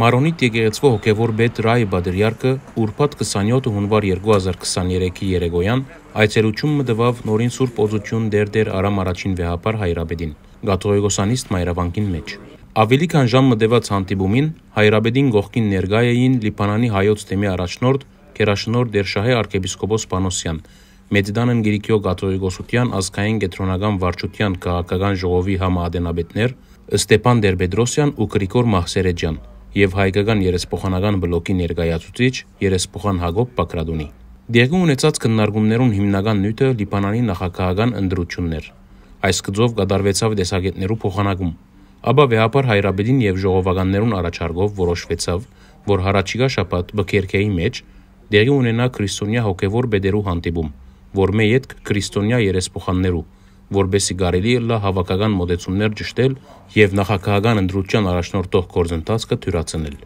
Մարոնիտ եկեղեցվո հոգևոր բետ Ռայի Բադրյարքը ուրբաթ 27 հունվար 2023-ի երեկոյան այցելությունը տվավ նորին Սուրբ Օծություն դերդեր Արամ առաջին վեհապար Հայրաբեդին, Գաթողիկոսանիստ Մայրավանքին մեջ։ Ավելի քան ժամ մտեված հանդիպումին Հայրաբեդին գողքին ներկա էին Լիբանանի հայոց թեմի առաջնորդ Կերաշնոր Դերշահե arczepiskopos Պանոսյան, Մեծդանն Գրիգիո Գաթողիկոսության ազգային կենտրոնական վարչության քաղաքական ժողովի համաադենաբետներ Ստեփան Դերբեդրոսյան ու Գրիգոր Մահսերեջյան եւ հայկական երեսփոխանական բլոկի ներկայացուցիչ երեսփոխան Հակոբ Պակրադունի։ Դեղի ունեցած քննարկումներուն հիմնական նյութը Լիբանանի նախագահական ընդդրություններ։ Այս գծով կատարվեցավ դեսագետներու փոխանակում։ Աբա վեհապար հայրաբերին եւ ժողովականներուն առաջարկով որոշվեցավ, որ հարաճիգա շաբաթ բկերքեի մեջ դեղի ունենա քրիստոնյա հոգևոր բեդերու հանդիպում, որ մեյետ քրիստոնյա երեսփոխաններու որբեսի կարելի է լա հավաքական մոտեցումներ ճշտել եւ նախագահական ընդրության առաջնորդող գործընթացը թյուրացնել։